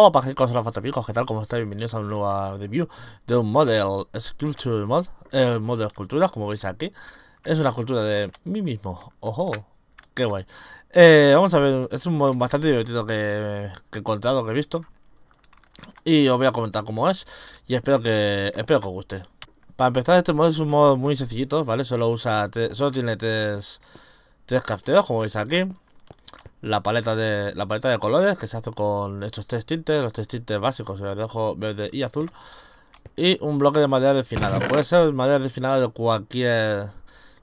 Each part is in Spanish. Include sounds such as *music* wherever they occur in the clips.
Hola pajicos, hola fantapicos, ¿qué tal? ¿Cómo estáis? Bienvenidos a un nuevo review de un model Sculpture Mod, el eh, model de esculturas, como veis aquí. Es una escultura de mí mismo, ojo, qué guay. Eh, vamos a ver, es un mod bastante divertido que, he encontrado, que he visto. Y os voy a comentar cómo es y espero que, espero que os guste. Para empezar, este mod es un mod muy sencillito, ¿vale? Solo usa, solo tiene tres, tres crafteos, como veis aquí la paleta de la paleta de colores que se hace con estos tres tintes, los tres tintes básicos, dejo verde y azul y un bloque de madera definada. Puede ser madera definada de cualquier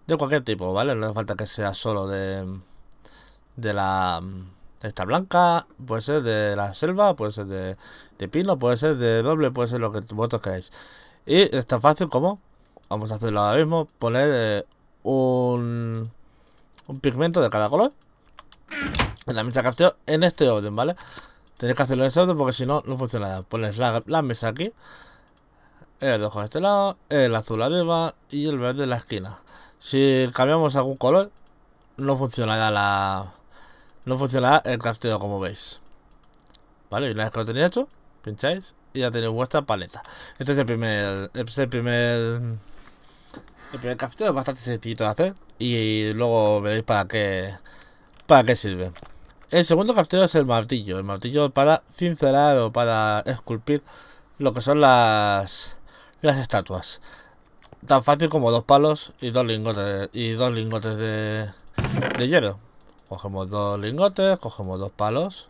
de cualquier tipo, ¿vale? No hace falta que sea solo de de la esta blanca, puede ser de la selva, puede ser de, pino, puede ser de doble, puede ser lo que vosotros queráis. Y es tan fácil como, vamos a hacerlo ahora mismo, poner eh, un, un pigmento de cada color en la mesa de en este orden, ¿vale? Tenéis que hacerlo en ese orden porque si no, no funcionará ponéis la, mesa aquí, el rojo de este lado, el azul arriba y el verde de la esquina. Si cambiamos algún color, no funcionará la... No funcionará el crafteo como veis. Vale, y una vez que lo tenéis hecho, pincháis y ya tenéis vuestra paleta. Este es el primer... Este el primer... El primer crafteo es bastante sencillo de hacer y luego veréis para qué... Para qué sirve. El segundo castillo es el martillo. El martillo para cincelar o para esculpir lo que son las, las estatuas. Tan fácil como dos palos y dos lingotes, y dos lingotes de, de hierro. Cogemos dos lingotes, cogemos dos palos.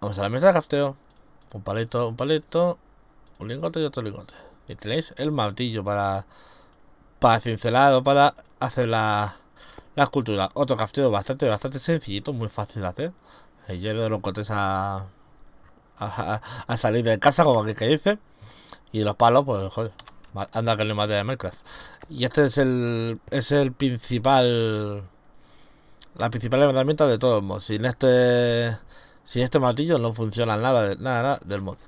Vamos a la mesa de crafteo. Un palito, un palito, un lingote y otro lingote. Y tenéis el martillo para, para cincelar o para hacer la, escultura, otro crafteo bastante, bastante sencillito, muy fácil de hacer. Yo lo encontré a, a, a salir de casa, como aquí que dice. Y los palos, pues, joder, anda que le mate de Minecraft. Y este es el, es el principal, la principal herramienta de todo el mod. Sin este, sin este martillo no funciona nada, nada, nada del mod.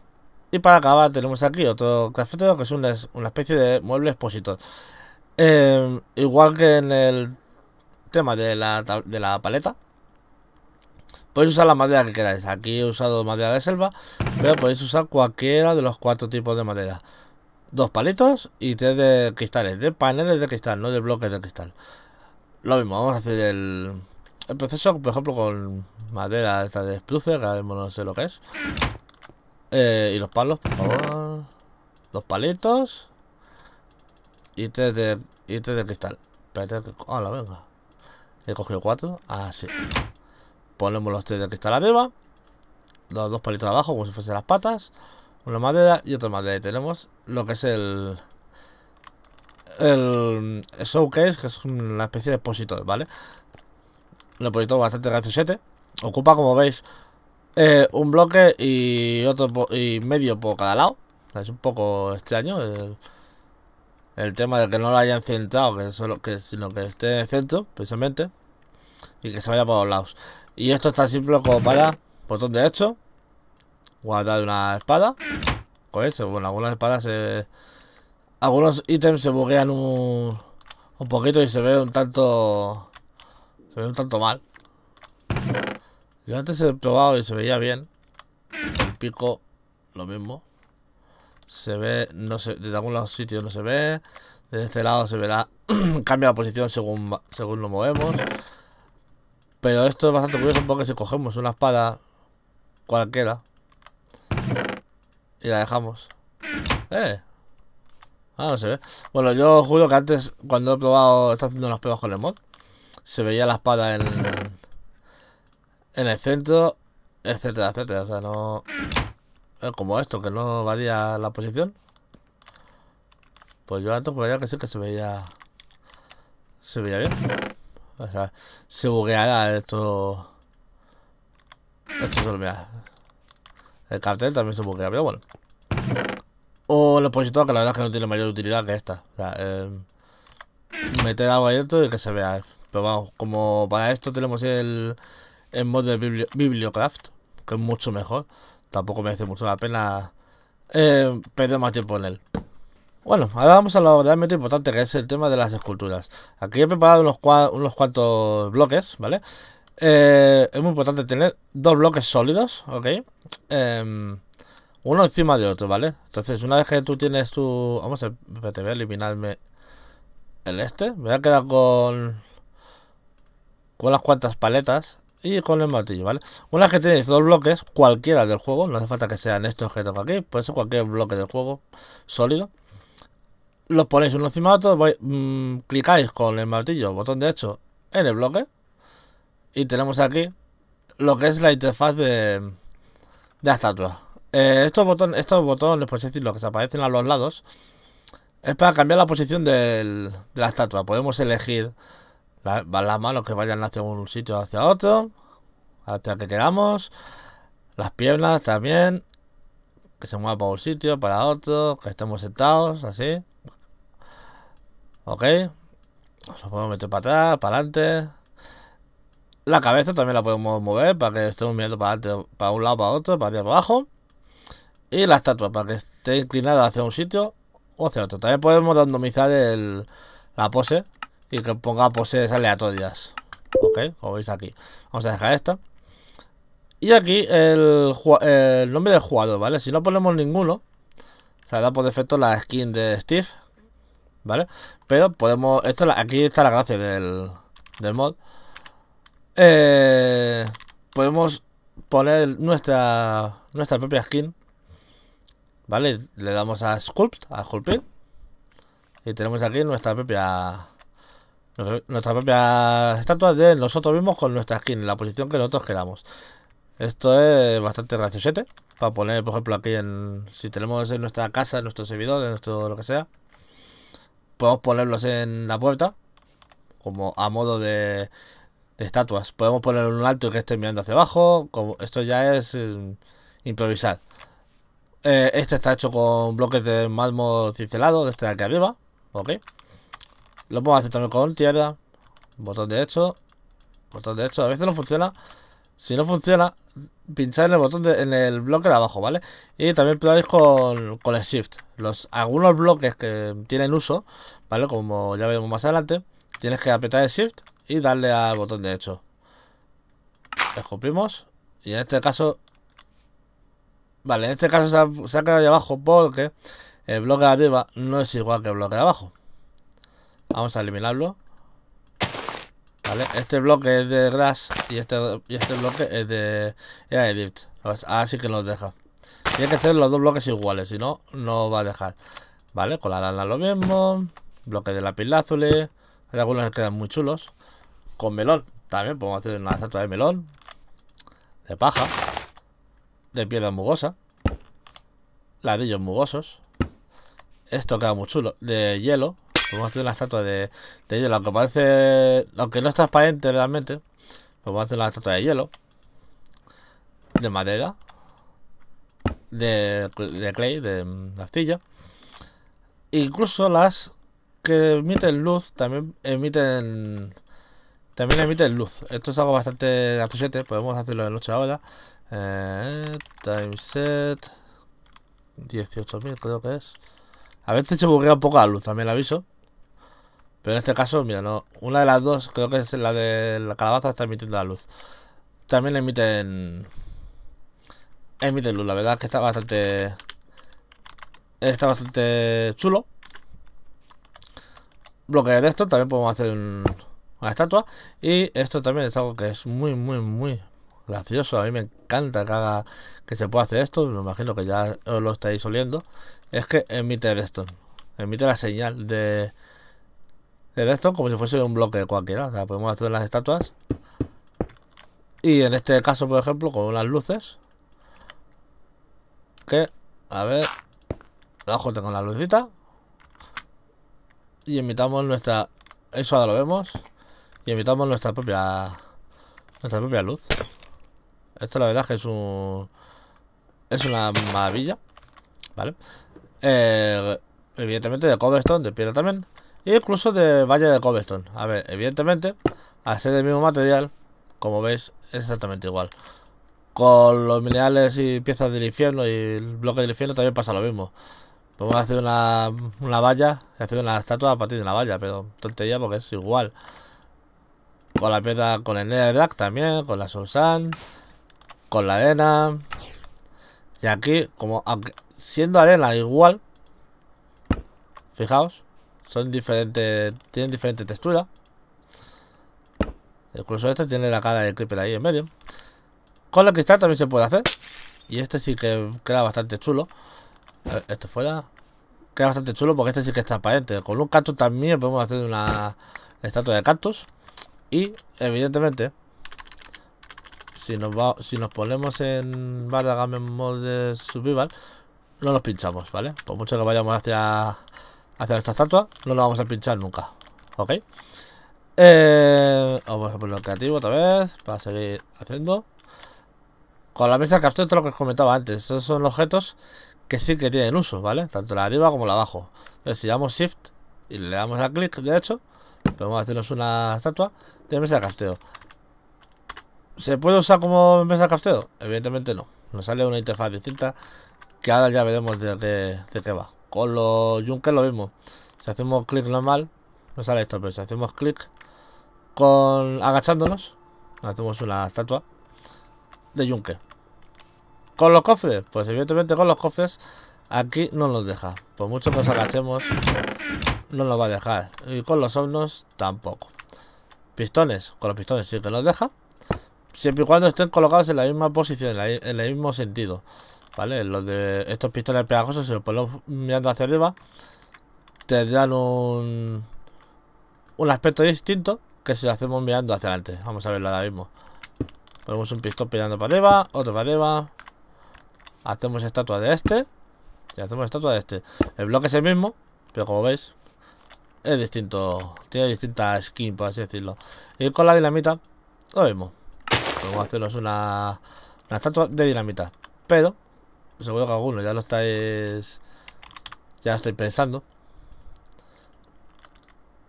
Y para acabar tenemos aquí otro cafetero que es una, especie de mueble expositor. Em, igual que en el tema de la, de la paleta Podéis usar la madera que queráis. Aquí he usado madera de selva, pero podéis usar cualquiera de los cuatro tipos de madera. Dos palitos y tres de cristales, de paneles de cristal, no de bloques de cristal. Lo mismo, vamos a hacer el, el proceso, por ejemplo, con madera esta de spruce, que ahora no sé lo que es. Eh, y los palos, por favor. Dos palitos y tres de, cristal. Espérate, hola, venga. He cogido cuatro. así Ponemos los tres de aquí está la beba. Los dos palitos de abajo, como si fuesen las patas. Una madera y otra madera. Y tenemos lo que es el... El, showcase, que es una especie de expositor, ¿vale? Un expositor bastante F7, Ocupa, como veis, eh, un bloque y otro y medio por cada lado. Es un poco extraño. El, el tema de que no lo hayan centrado, que solo, que, sino que esté en centro, precisamente, y que se vaya por los lados. Y esto es tan simple como para, botón derecho, guardar una espada. Pues, bueno, algunas espadas se... Algunos ítems se buguean un, un poquito y se ve un tanto... Se ve un tanto mal. Yo antes he probado y se veía bien. El pico, lo mismo se ve, no sé, de algunos sitios no se ve, Desde este lado se verá, *clears throat* cambia la posición según, según lo movemos. Pero esto es bastante curioso porque si cogemos una espada cualquiera y la dejamos. ¡Eh! Ah, no se ve. Bueno, yo juro que antes, cuando he probado, está haciendo unas pruebas con el mod, se veía la espada en, en el centro, etcétera, etcétera. O sea, no... Eh, como esto, que no varía la posición. Pues yo antes que sí que se veía. Se veía bien. O sea, se bugueará esto. Esto se El cartel también se buguea, pero bueno. O el opositor, que la verdad es que no tiene mayor utilidad que esta. O sea, eh, meter algo ahí dentro y que se vea. Pero vamos, como para esto tenemos el, el mod de Bibliocraft, que es mucho mejor. Tampoco merece mucho la pena eh, perder más tiempo en él. Bueno, ahora vamos a lo realmente importante que es el tema de las esculturas. Aquí he preparado unos, unos cuantos bloques, ¿vale? Eh, es muy importante tener dos bloques sólidos, ¿ok? Em, uno encima de otro, ¿vale? Entonces, una vez que tú tienes tu... Vamos a... eliminarme el este. Me voy a quedar con... Con las cuantas paletas y con el martillo, ¿vale? Una vez que tenéis dos bloques, cualquiera del juego, no hace falta que sean estos objetos aquí, puede ser cualquier bloque del juego sólido. Los ponéis uno encima de otro, mm, clicáis con el martillo, botón derecho, en el bloque. Y tenemos aquí lo que es la interfaz de, la estatua. Eh, estos, botones, estos botones, por decirlo, que se aparecen a los lados, es para cambiar la posición de la estatua. Podemos elegir la, las manos que vayan hacia un sitio hacia otro, hasta que queramos. Las piernas también, que se muevan para un sitio, para otro, que estemos sentados, así. Ok. Nos podemos meter para atrás, para adelante. La cabeza también la podemos mover para que estemos mirando para adelante, para un lado, para otro, para arriba, para abajo. Y la estatua para que esté inclinada hacia un sitio o hacia otro. También podemos randomizar el, la pose y que ponga poses aleatorias. Ok, como veis aquí. Vamos a dejar esta. Y aquí el, nombre del jugador, ¿vale? Si no ponemos ninguno, se da por defecto la skin de Steve, ¿vale? Pero podemos... Esto, aquí está la gracia del, del mod. Eh, podemos poner nuestra, nuestra propia skin, ¿vale? Le damos a Sculpt, a Sculpting. Y tenemos aquí nuestra propia nuestras propias estatuas de nosotros mismos con nuestra skin, la posición que nosotros quedamos Esto es bastante graciosete. Para poner, por ejemplo, aquí en. Si tenemos en nuestra casa, en nuestro servidor, en nuestro lo que sea. Podemos ponerlos en la puerta. Como a modo de, de estatuas. Podemos poner un alto que esté mirando hacia abajo. Como, esto ya es mm, improvisar. Eh, este está hecho con bloques de mármol cincelado, de este aquí arriba. Ok. Lo puedo hacer también con tierra. Botón de Botón de hecho. A veces no funciona. Si no funciona, pinchar en el botón de, en el bloque de abajo, ¿vale? Y también probáis con, el shift. Los, algunos bloques que tienen uso, ¿vale? Como ya veremos más adelante, tienes que apretar el shift y darle al botón de hecho. Escupimos. Y en este caso... Vale, en este caso se ha, quedado de abajo porque el bloque de arriba no es igual que el bloque de abajo. Vamos a eliminarlo. Vale, este bloque es de grass y este, este bloque es de yeah, pues Así que nos deja. Tiene que ser los dos bloques iguales, si no, no va a dejar. Vale, con la lana lo mismo. Bloque de azules. Hay algunos que quedan muy chulos. Con melón también podemos hacer una estatua de melón. De paja. De piedra mugosa. Ladrillos mugosos. Esto queda muy chulo. De hielo. Podemos hacer una estatua de, hielo, aunque parece. Aunque no es transparente realmente. a hacer una estatua de hielo. De madera. De, clay, de, mm, arcilla. Incluso las que emiten luz también emiten también emiten luz. Esto es algo bastante acuchete, podemos hacerlo de lucha ahora. Eh, time set 18.000 creo que es. A veces se buguea un poco la luz, también lo aviso. Pero en este caso, mira, no. Una de las dos, creo que es la de la calabaza, está emitiendo la luz. También emiten. Emiten luz, la verdad es que está bastante. Está bastante chulo. Bloquear esto, también podemos hacer una estatua. Y esto también es algo que es muy, muy, muy gracioso. A mí me encanta que, que se pueda hacer esto. Me imagino que ya os lo estáis oliendo. Es que emite esto. Emite la señal de en esto como si fuese un bloque cualquiera. O sea, podemos hacer las estatuas. Y en este caso, por ejemplo, con las luces. Que, a ver, abajo tengo la lucita. Y invitamos nuestra... Eso ahora lo vemos. Y invitamos nuestra propia... Nuestra propia luz. Esto la verdad es que es un... Es una maravilla. ¿Vale? Eh, evidentemente de cobblestone, de piedra también incluso de Valle de Cobblestone. A ver, evidentemente, al ser el mismo material, como veis, es exactamente igual. Con los minerales y piezas del infierno y el bloque del infierno también pasa lo mismo. Podemos hacer una, una valla, hacer una estatua a partir de la valla, pero tontería porque es igual. Con la piedra, con el drag también, con la Susan, con la arena. Y aquí, como siendo arena igual, fijaos, son diferentes. Tienen diferente textura. Incluso este tiene la cara de creeper ahí en medio. Con la cristal también se puede hacer. Y este sí que queda bastante chulo. este fuera. Queda bastante chulo porque este sí que es transparente. Con un cactus también podemos hacer una estatua de cactus. Y evidentemente, si nos, si nos ponemos en barra Game Mode Survival, no nos pinchamos, ¿vale? Por mucho que vayamos hacia hacer esta estatua, no la vamos a pinchar nunca, ¿ok? Eh, vamos a ponerlo creativo otra vez, para seguir haciendo. Con la mesa de captura, es lo que os comentaba antes, esos son objetos que sí que tienen uso, ¿vale? Tanto la arriba como la abajo. Entonces, si damos Shift y le damos a clic hecho podemos hacernos una estatua de mesa de casteo. ¿Se puede usar como mesa de casteo? Evidentemente no. Nos sale una interfaz distinta que ahora ya veremos desde de, de qué va. Con los yunque lo mismo. Si hacemos clic normal, no sale esto, pero si hacemos clic con agachándonos, hacemos una estatua de Yunque. Con los cofres, pues evidentemente con los cofres aquí no los deja. Por mucho que nos agachemos, no los va a dejar. Y con los hornos tampoco. Pistones, con los pistones sí que los deja. Siempre y cuando estén colocados en la misma posición, en el mismo sentido. ¿Vale? Los de estos pistones pegajosos, si los ponemos mirando hacia arriba, te dan un, aspecto distinto que si lo hacemos mirando hacia adelante. Vamos a verlo ahora mismo. Ponemos un pistón mirando para arriba, otro para arriba. Hacemos estatua de este. Y hacemos estatua de este. El bloque es el mismo, pero como veis, es distinto. Tiene distinta skin, por así decirlo. Y con la dinamita, lo mismo. Podemos hacernos una, una estatua de dinamita. Pero pues, seguro que alguno ya lo estáis... Ya lo estoy pensando.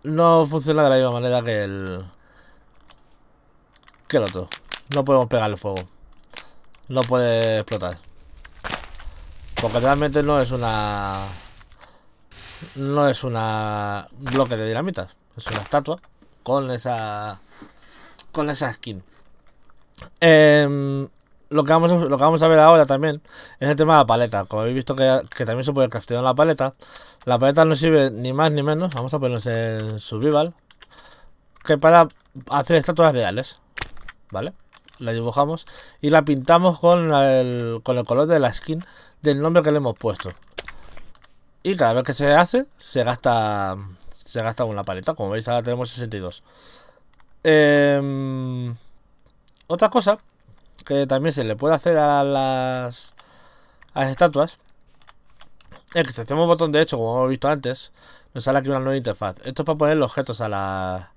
No funciona de la misma manera que el... Que el otro. No podemos pegarle fuego. No puede explotar. Porque realmente no es una... No es una... Bloque de dinamita. Es una estatua con esa... Con esa skin. Eh, lo que, vamos a, lo vamos a ver ahora también es el tema de la paleta. Como habéis visto que, también se puede craftear en la paleta. La paleta no sirve ni más ni menos. Vamos a ponernos en survival. Que para hacer estatuas reales. ¿Vale? La dibujamos y la pintamos con el, color de la skin del nombre que le hemos puesto. Y cada vez que se hace, se gasta se gasta una paleta. Como veis, ahora tenemos 62. Eh, em, otra cosa que también se le puede hacer a las, a las estatuas es que si hacemos un botón de hecho, como hemos visto antes, nos sale aquí una nueva interfaz. Esto es para poner objetos a la,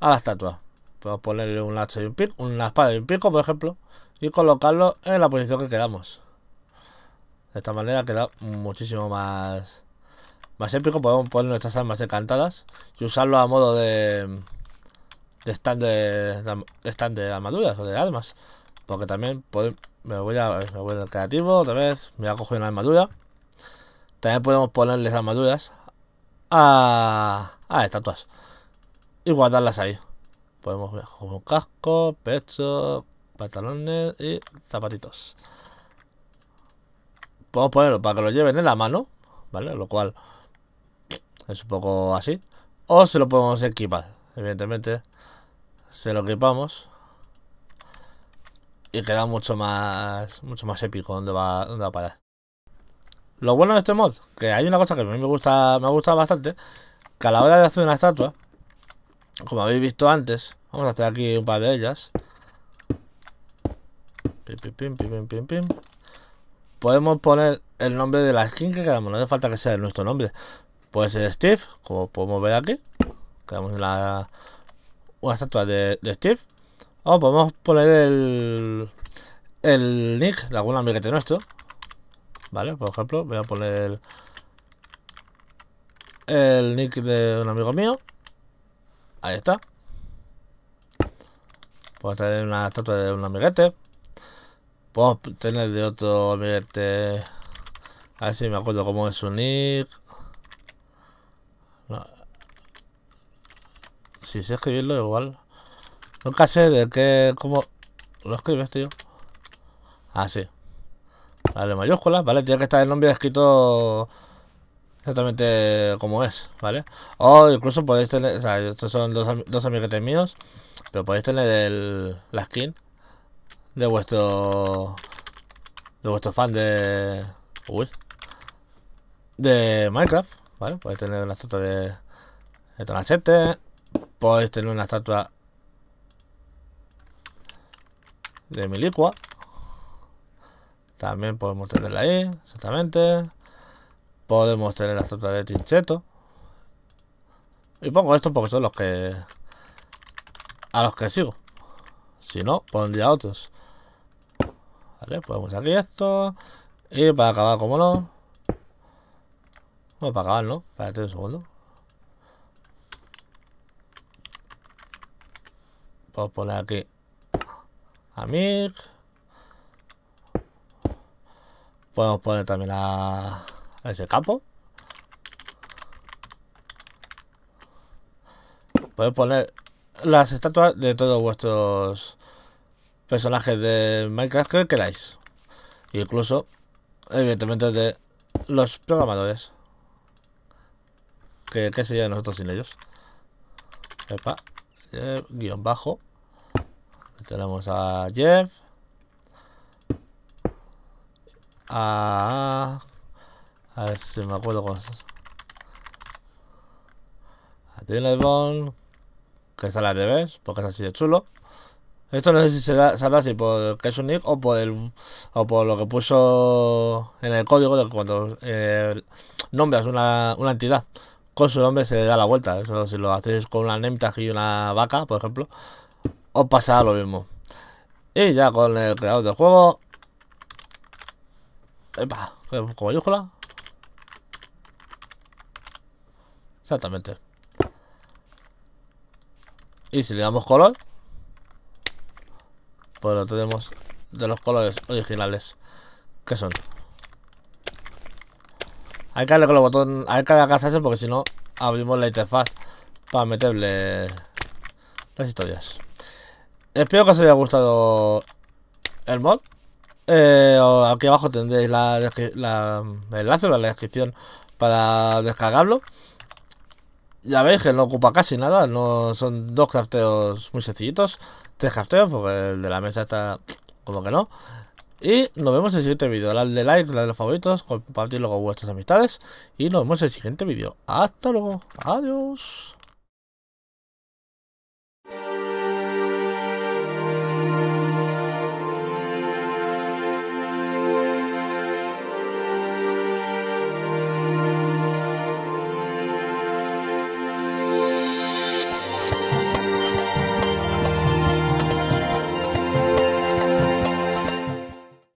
a la estatua. Podemos ponerle un hacha y un pico, una espada y un pico, por ejemplo, y colocarlo en la posición que queramos. De esta manera queda muchísimo más, más épico. Podemos poner nuestras armas encantadas y usarlo a modo de, de stand de, de stand de armaduras o de armas. Porque también me, voy a, creativo otra vez. Me voy a coger una armadura. También podemos ponerles armaduras a, a estatuas. Y guardarlas ahí. Podemos coger un casco, pecho, pantalones y zapatitos. Podemos ponerlo para que lo lleven en la mano. ¿Vale? Lo cual es un poco así. O se lo podemos equipar. Evidentemente, se lo equipamos y queda mucho más mucho más épico donde va, dónde va a parar. Lo bueno de este mod, que hay una cosa que a mí me gusta, me ha gustado bastante, que a la hora de hacer una estatua, como habéis visto antes, vamos a hacer aquí un par de ellas. Podemos poner el nombre de la skin que queramos, no hace falta que sea nuestro nombre. Puede ser Steve, como podemos ver aquí. Creamos la... una estatua de Steve Oh, pues vamos, podemos poner el, el nick de algún amiguete nuestro. Vale, por ejemplo, voy a poner el, nick de un amigo mío. Ahí está. Puedo tener una estatua de un amiguete. Puedo tener de otro amiguete. A ver si me acuerdo cómo es su nick. Si sé escribirlo, igual. Nunca sé de qué, como... lo escribes tío? Ah Así. la de mayúscula ¿vale? Tiene que estar el nombre escrito exactamente como es, ¿vale? O incluso podéis tener, o sea, estos son dos, amiguetes míos, pero podéis tener el, la skin de vuestro, de vuestro fan de, uy, de Minecraft, ¿vale? Podéis tener una estatua de, de Tonachete, podéis tener una estatua de Milicua. También podemos tenerla ahí, exactamente. Podemos tener la zona de Tincheto. Y pongo esto porque son los que... A los que sigo. Si no, pondría otros. Vale, podemos aquí esto. Y para acabar, como no. Bueno, para acabar, ¿no? Espérate un segundo. Puedo poner aquí Amig. Podemos poner también a, ese campo. Podéis poner las estatuas de todos vuestros personajes de Minecraft que queráis. Incluso, evidentemente, de los programadores. Que qué sería nosotros sin ellos. Epa, eh, guión bajo. Tenemos a Jeff. A... A ver si me acuerdo con eso. A bond Que sale de vez, porque es así de chulo. Esto no sé si se da, se da así por que es un nick o por, el, o por lo que puso en el código de cuando eh, nombras una, una entidad con su nombre se da la vuelta. Eso si lo haces con una name y una vaca, por ejemplo, os pasará lo mismo. Y ya con el creador del juego. Epa, con mayúscula. Exactamente. Y si le damos color, pues lo tenemos de los colores originales. Que son. Hay que darle con los botones, hay que casarse porque si no abrimos la interfaz para meterle las historias. Espero que os haya gustado el mod. Eh, aquí abajo tendréis el enlace o la descripción para descargarlo. Ya veis que no ocupa casi nada, no son dos crafteos muy sencillitos, tres crafteos, porque el de la mesa está como que no. Y nos vemos en el siguiente vídeo. Dadle like, dadle los favoritos, compartidlo con vuestras amistades. Y nos vemos en el siguiente vídeo. Hasta luego. Adiós.